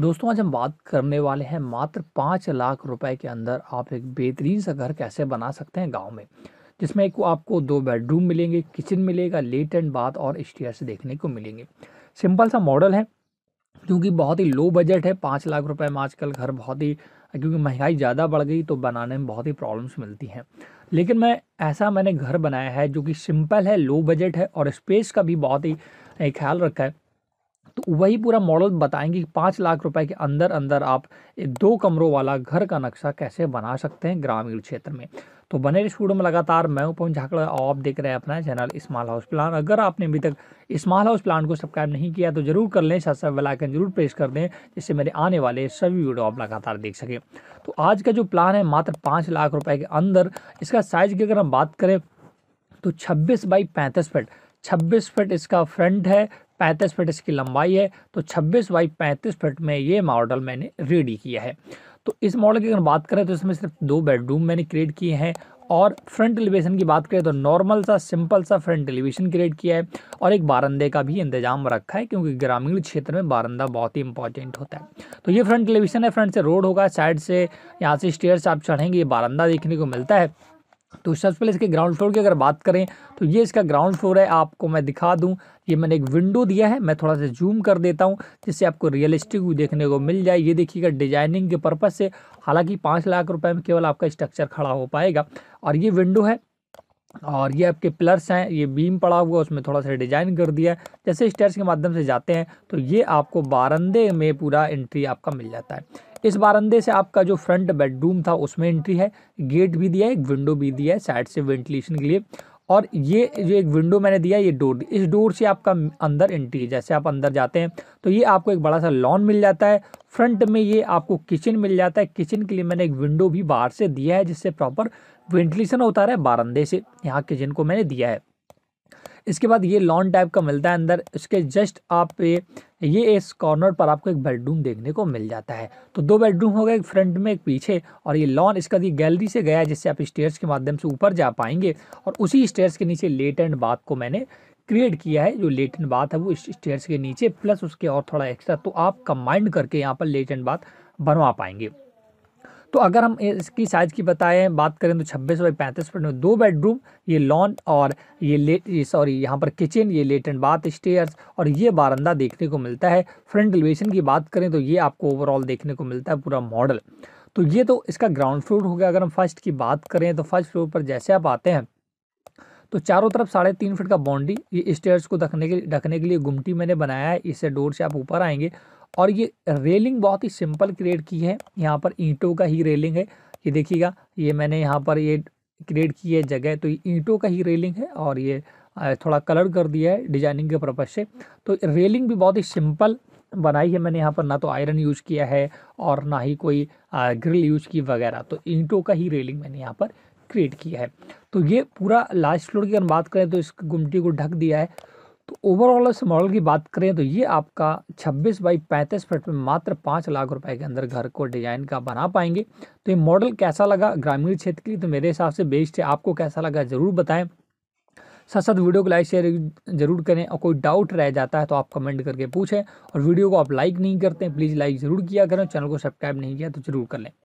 दोस्तों आज हम बात करने वाले हैं मात्र पाँच लाख रुपए के अंदर आप एक बेहतरीन सा घर कैसे बना सकते हैं गांव में जिसमें एक आपको दो बेडरूम मिलेंगे किचन मिलेगा लेट एंड बाथ और से देखने को मिलेंगे सिंपल सा मॉडल है क्योंकि बहुत ही लो बजट है पाँच लाख रुपए में आजकल घर बहुत ही क्योंकि महंगाई ज़्यादा बढ़ गई तो बनाने में बहुत ही प्रॉब्लम्स मिलती हैं लेकिन मैं ऐसा मैंने घर बनाया है जो कि सिंपल है लो बजट है और स्पेस का भी बहुत ही ख्याल रखा है तो वही पूरा मॉडल बताएंगे कि पाँच लाख रुपए के अंदर अंदर आप दो कमरों वाला घर का नक्शा कैसे बना सकते हैं ग्रामीण क्षेत्र में तो बने इस स्टूडियो में लगातार मैं हूं पवन झाकड़ और आप देख रहे हैं अपना चैनल स्मॉल हाउस प्लान अगर आपने अभी तक स्मॉल हाउस प्लान को सब्सक्राइब नहीं किया तो जरूर कर लें साथ साथ बेलाइकन जरूर प्रेस कर दें जिससे मेरे आने वाले सभी वीडियो आप लगातार देख सकें तो आज का जो प्लान है मात्र पाँच लाख रुपये के अंदर इसका साइज़ की अगर हम बात करें तो छब्बीस बाई पैंतीस फिट छब्बीस फिट इसका फ्रंट है पैंतीस फिट इसकी लंबाई है तो छब्बीस बाई पैंतीस फिट में ये मॉडल मैंने रेडी किया है तो इस मॉडल की अगर बात करें तो इसमें सिर्फ दो बेडरूम मैंने क्रिएट किए हैं और फ्रंट एलिवेशन की बात करें तो नॉर्मल सा सिंपल सा फ्रंट एलिवेशन क्रिएट किया है और एक बारंदे का भी इंतजाम रखा है क्योंकि ग्रामीण क्षेत्र में बारंदा बहुत ही इंपॉर्टेंट होता है तो ये फ्रंट एलिवेशन है फ्रंट से रोड होगा साइड से यहाँ से स्टेयर से आप चढ़ेंगे ये बारंदा देखने को मिलता है तो सबसे पहले इसके ग्राउंड फ्लोर की अगर बात करें तो ये इसका ग्राउंड फ्लोर है आपको मैं दिखा दूं ये मैंने एक विंडो दिया है मैं थोड़ा सा जूम कर देता हूं जिससे आपको रियलिस्टिक देखने को मिल जाए ये देखिएगा डिजाइनिंग के पर्पज़ से हालांकि पाँच लाख रुपए में केवल आपका स्ट्रक्चर खड़ा हो पाएगा और ये विंडो है और ये आपके प्लर्स हैं ये बीम पड़ा हुआ उसमें थोड़ा सा डिजाइन कर दिया है जैसे स्टेयर्स के माध्यम से जाते हैं तो ये आपको बारंदे में पूरा एंट्री आपका मिल जाता है इस बारंदे से आपका जो फ्रंट बेडरूम था उसमें एंट्री है गेट भी दिया है एक विंडो भी दिया है साइड से वेंटिलेशन के लिए और ये जो एक विंडो मैंने दिया ये डोर इस डोर से आपका अंदर एंट्री जैसे आप अंदर जाते हैं तो ये आपको एक बड़ा सा लॉन मिल जाता है फ्रंट में ये आपको किचन मिल जाता है किचन के लिए मैंने एक विंडो भी बाहर से दिया है जिससे प्रॉपर वेंटिलेशन होता रहा है बारंदे से यहाँ किचन को मैंने दिया है इसके बाद ये लॉन टाइप का मिलता है अंदर इसके जस्ट आप ये ये इस कॉर्नर पर आपको एक बेडरूम देखने को मिल जाता है तो दो बेडरूम हो गए एक फ्रंट में एक पीछे और ये लॉन इसका दी गैलरी से गया जिससे आप स्टेयर्स के माध्यम से ऊपर जा पाएंगे और उसी स्टेयर्स के नीचे लेट एंड बाथ को मैंने क्रिएट किया है जो लेटेंट बात है वो स्टेयर्स के नीचे प्लस उसके और थोड़ा एक्स्ट्रा तो आप कंबाइंड करके यहाँ पर लेटेंट बात बनवा पाएंगे तो अगर हम इसकी साइज़ की बताएं बात करें तो छब्बीस बाई पैंतीस फिट में दो बेडरूम ये लॉन और ये लेट ये सॉरी यहाँ पर किचन ये लेट एंड बाथ स्टेयर्स और ये बारंदा देखने को मिलता है फ्रंट एलिवेशन की बात करें तो ये आपको ओवरऑल देखने को मिलता है पूरा मॉडल तो ये तो इसका ग्राउंड फ्लोर हो गया अगर हम फर्स्ट की बात करें तो फर्स्ट फ्लोर पर जैसे आप आते हैं तो चारों तरफ साढ़े तीन फिट का बाउंड्री ये स्टेयर्स को ढकने के ढकने के लिए गुमटी मैंने बनाया है इससे डोर से आप ऊपर आएंगे और ये रेलिंग बहुत ही सिंपल क्रिएट की है यहाँ पर ईंटों का ही रेलिंग है ये देखिएगा ये मैंने यहाँ पर ये क्रिएट की है जगह तो ये ईंटों का ही रेलिंग है और ये थोड़ा कलर कर दिया है डिजाइनिंग के पर्पज से तो रेलिंग भी बहुत ही सिंपल बनाई है मैंने यहाँ पर ना तो आयरन यूज किया है और ना ही कोई ग्रिल यूज की वगैरह तो ईंटों का ही रेलिंग मैंने यहाँ पर क्रिएट किया है तो ये पूरा लास्ट फ्लोर की अगर बात करें तो इस गुमटी को ढक दिया है तो ओवरऑल इस मॉडल की बात करें तो ये आपका 26 बाई 35 फीट में मात्र पाँच लाख रुपए के अंदर घर को डिजाइन का बना पाएंगे तो ये मॉडल कैसा लगा ग्रामीण क्षेत्र के लिए तो मेरे हिसाब से बेस्ट है आपको कैसा लगा ज़रूर बताएं साथ साथ वीडियो को लाइक शेयर जरूर करें और कोई डाउट रह जाता है तो आप कमेंट करके पूछें और वीडियो को आप लाइक नहीं करते प्लीज़ लाइक ज़रूर किया करें चैनल को सब्सक्राइब नहीं किया तो जरूर कर लें